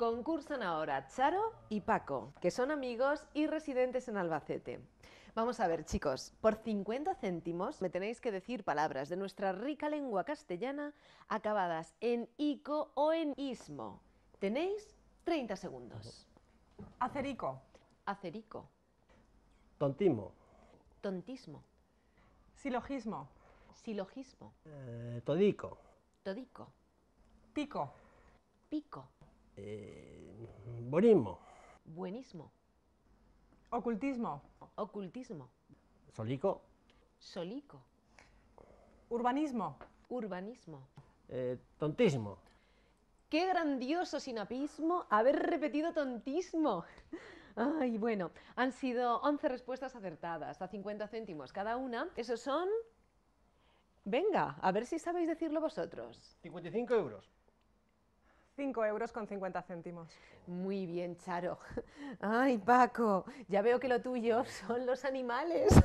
Concursan ahora Charo y Paco, que son amigos y residentes en Albacete. Vamos a ver, chicos, por 50 céntimos me tenéis que decir palabras de nuestra rica lengua castellana acabadas en ico o en ismo. Tenéis 30 segundos. Acerico. Acerico. Tontismo. Tontismo. Silogismo. Silogismo. Eh, todico. Todico. Pico. Pico. Eh, buenismo. Buenismo. Ocultismo. Ocultismo. Solico. Solico. Urbanismo. Urbanismo. Eh, tontismo. Qué grandioso sinapismo haber repetido tontismo. Ay, bueno, han sido 11 respuestas acertadas, a 50 céntimos cada una. Esos son... Venga, a ver si sabéis decirlo vosotros. 55 euros. 5 euros con 50 céntimos. Muy bien, Charo. Ay, Paco, ya veo que lo tuyo son los animales.